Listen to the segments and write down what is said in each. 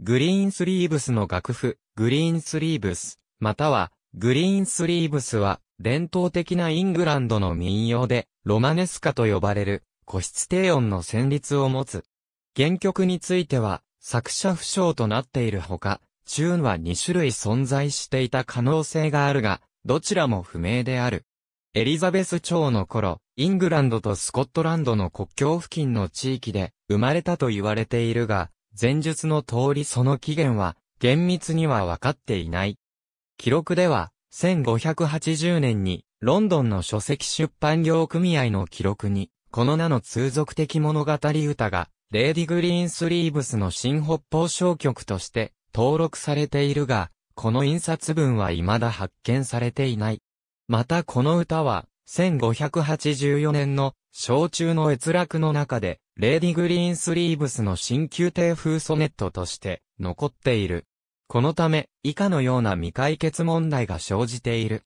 グリーンスリーブスの楽譜、グリーンスリーブス、または、グリーンスリーブスは、伝統的なイングランドの民謡で、ロマネスカと呼ばれる、個室低音の旋律を持つ。原曲については、作者不詳となっているほか、チューンは2種類存在していた可能性があるが、どちらも不明である。エリザベス朝の頃、イングランドとスコットランドの国境付近の地域で生まれたと言われているが、前述の通りその起源は、厳密にはわかっていない。記録では、1580年に、ロンドンの書籍出版業組合の記録に、この名の通俗的物語歌が、レーディ・グリーンスリーブスの新北方小曲として登録されているが、この印刷文は未だ発見されていない。またこの歌は、1584年の小中の閲楽の中で、レーディ・グリーンスリーブスの新宮廷風ソネットとして残っている。このため、以下のような未解決問題が生じている。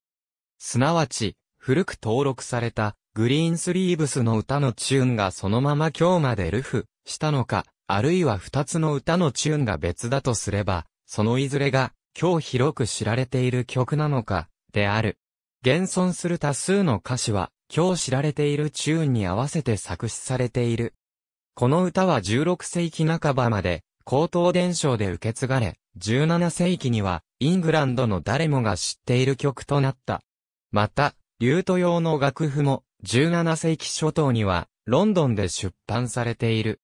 すなわち、古く登録された、グリーンスリーブスの歌のチューンがそのまま今日までルフしたのか、あるいは二つの歌のチューンが別だとすれば、そのいずれが今日広く知られている曲なのか、である。現存する多数の歌詞は、今日知られているチューンに合わせて作詞されている。この歌は16世紀半ばまで、高等伝承で受け継がれ、17世紀には、イングランドの誰もが知っている曲となった。また、リュート用の楽譜も、17世紀初頭には、ロンドンで出版されている。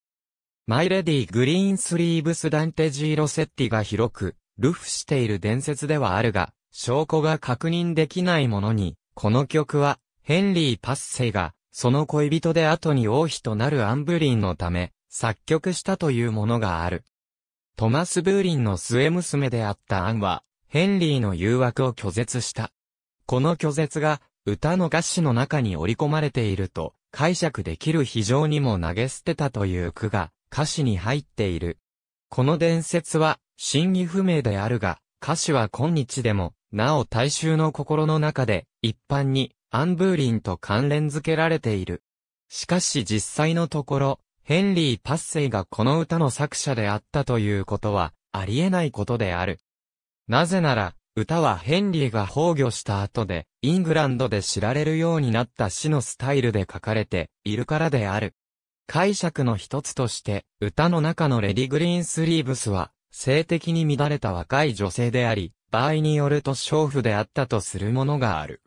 マイレディ・グリーンスリーブス・ダンテ・ジーロセッティが広く、ルフしている伝説ではあるが、証拠が確認できないものに、この曲は、ヘンリー・パッセが、その恋人で後に王妃となるアンブリンのため、作曲したというものがある。トマス・ブーリンの末娘であったアンは、ヘンリーの誘惑を拒絶した。この拒絶が、歌の歌詞の中に織り込まれていると、解釈できる非常にも投げ捨てたという句が、歌詞に入っている。この伝説は、真偽不明であるが、歌詞は今日でも、なお大衆の心の中で、一般に、アンブーリンと関連づけられている。しかし実際のところ、ヘンリー・パッセイがこの歌の作者であったということは、ありえないことである。なぜなら、歌はヘンリーが崩御した後で、イングランドで知られるようになった死のスタイルで書かれているからである。解釈の一つとして、歌の中のレディ・グリーンスリーブスは、性的に乱れた若い女性であり、場合によると娼婦であったとするものがある。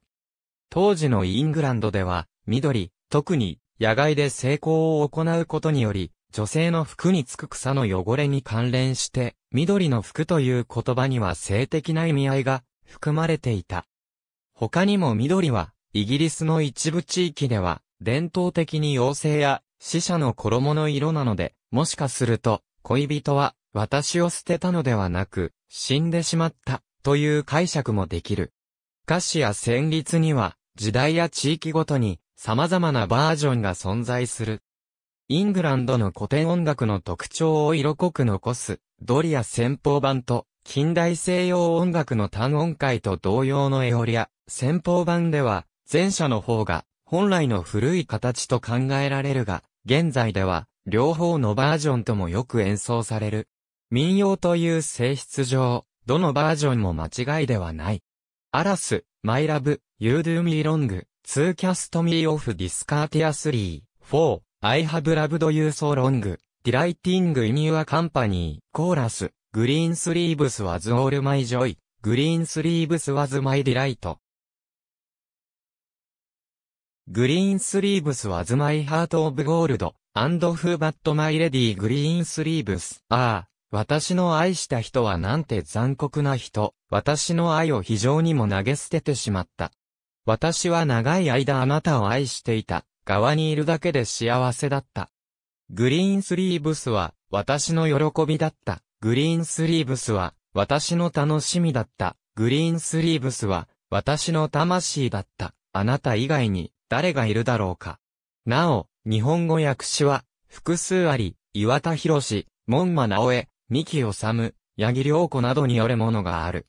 当時のイングランドでは、緑、特に野外で成功を行うことにより、女性の服につく草の汚れに関連して、緑の服という言葉には性的な意味合いが含まれていた。他にも緑は、イギリスの一部地域では、伝統的に妖精や死者の衣の色なので、もしかすると、恋人は私を捨てたのではなく、死んでしまったという解釈もできる。歌詞や旋律には、時代や地域ごとに、様々なバージョンが存在する。イングランドの古典音楽の特徴を色濃く残す、ドリア先法版と、近代西洋音楽の単音階と同様のエオリア、先方版では、前者の方が、本来の古い形と考えられるが、現在では、両方のバージョンともよく演奏される。民謡という性質上、どのバージョンも間違いではない。アラス、マイラブ、ユードゥーミーロング、ツーキャストミーオフディスカーティアスリー、フォー、アイハブラブドユーソーロング、ディライティングイミュアカンパニー、コーラス、グリーンスリーブスワズオールマイジョイ、グリーンスリーブスワズマイディライト。グリーンスリーブスワズマイハートオブゴールド、アンドフーバットマイレディーグリーンスリーブス、ああ、私の愛した人はなんて残酷な人、私の愛を非常にも投げ捨ててしまった。私は長い間あなたを愛していた、側にいるだけで幸せだった。グリーンスリーブスは、私の喜びだった。グリーンスリーブスは、私の楽しみだった。グリーンスリーブスは、私の魂だった。あなた以外に、誰がいるだろうか。なお、日本語訳詞は、複数あり、岩田博士、門馬直江、三木治、八木良子などによるものがある。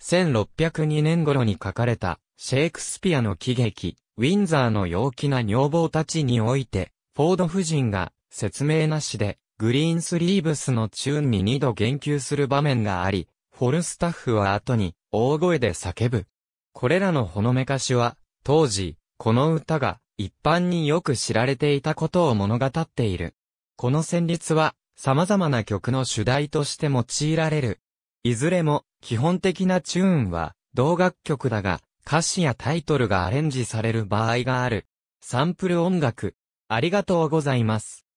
1602年頃に書かれた、シェイクスピアの喜劇、ウィンザーの陽気な女房たちにおいて、フォード夫人が、説明なしで、グリーンスリーブスのチューンに二度言及する場面があり、フォルスタッフは後に、大声で叫ぶ。これらのほのめかしは、当時、この歌が、一般によく知られていたことを物語っている。この旋律は、様々な曲の主題として用いられる。いずれも、基本的なチューンは、同楽曲だが、歌詞やタイトルがアレンジされる場合がある。サンプル音楽。ありがとうございます。